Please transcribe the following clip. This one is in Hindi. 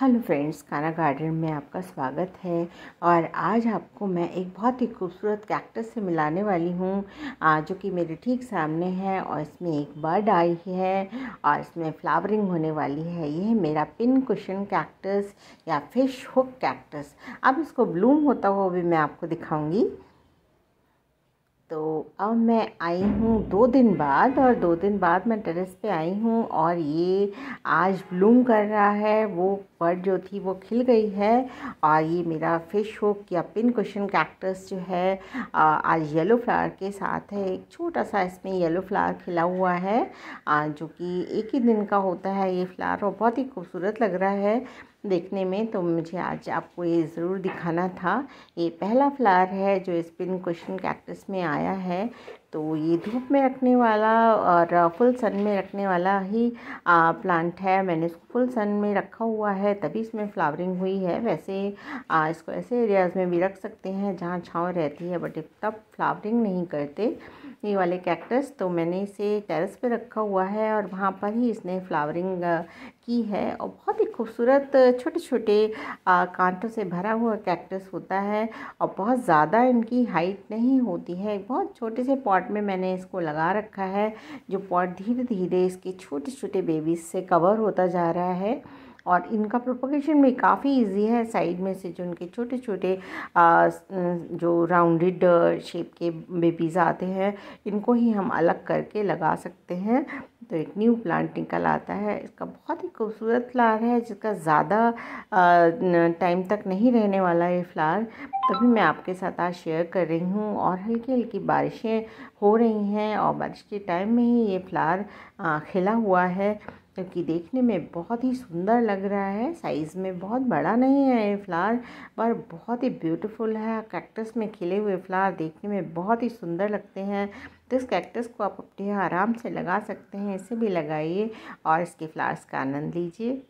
हेलो फ्रेंड्स खाना गार्डन में आपका स्वागत है और आज आपको मैं एक बहुत ही खूबसूरत कैक्टस से मिलाने वाली हूँ जो कि मेरे ठीक सामने है और इसमें एक बर्ड आई है और इसमें फ्लावरिंग होने वाली है ये है मेरा पिन कुशन कैक्टस या फिश हुक कैक्टस अब इसको ब्लूम होता हुआ भी मैं आपको दिखाऊँगी अब मैं आई हूँ दो दिन बाद और दो दिन बाद मैं टेरेस पे आई हूँ और ये आज ब्लूम कर रहा है वो बर्ड जो थी वो खिल गई है और ये मेरा फिश हुक या पिन क्वेश्चन कैक्टस जो है आज येलो फ्लावर के साथ है एक छोटा सा इसमें येलो फ्लावर खिला हुआ है जो कि एक ही दिन का होता है ये फ्लावर और बहुत ही खूबसूरत लग रहा है देखने में तो मुझे आज आपको ये ज़रूर दिखाना था ये पहला फ्लावर है जो स्पिन क्वेश्चन कैक्टस में आया है तो ये धूप में रखने वाला और फुल सन में रखने वाला ही आ, प्लांट है मैंने इसको फुल सन में रखा हुआ है तभी इसमें फ्लावरिंग हुई है वैसे आ, इसको ऐसे एरियाज़ में भी रख सकते हैं जहाँ छाँव रहती है बट तब फ्लावरिंग नहीं करते ये वाले कैक्टस तो मैंने इसे टेरेस पे रखा हुआ है और वहाँ पर ही इसने फ्लावरिंग की है और बहुत ही खूबसूरत छोटे छोटे कांटों से भरा हुआ कैक्टस होता है और बहुत ज़्यादा इनकी हाइट नहीं होती है बहुत छोटे से पॉट पॉट में मैंने इसको लगा रखा है जो पॉट धीरे धीरे इसके छोटे छोटे बेबीज से कवर होता जा रहा है और इनका प्रोपोगेशन भी काफ़ी इजी है साइड में से जो उनके छोटे छोटे जो राउंडेड शेप के बेबीज़ आते हैं इनको ही हम अलग करके लगा सकते हैं तो एक न्यू प्लांट निकल आता है इसका बहुत ही खूबसूरत फ्लावर है जिसका ज़्यादा टाइम तक नहीं रहने वाला ये फ्लावर तभी मैं आपके साथ आज शेयर कर रही हूँ और हल्की हल्की बारिशें हो रही हैं और बारिश के टाइम में ही ये फ्लावर खिला हुआ है जबकि देखने में बहुत ही सुंदर लग रहा है साइज़ में बहुत बड़ा नहीं है ये फ्लावर पर बहुत ही ब्यूटीफुल है कैक्टस में खिले हुए फ्लावर देखने में बहुत ही सुंदर लगते हैं तो इस कैक्टस को आप अपने आराम से लगा सकते हैं इसे भी लगाइए और इसके फ्लावर्स का आनंद लीजिए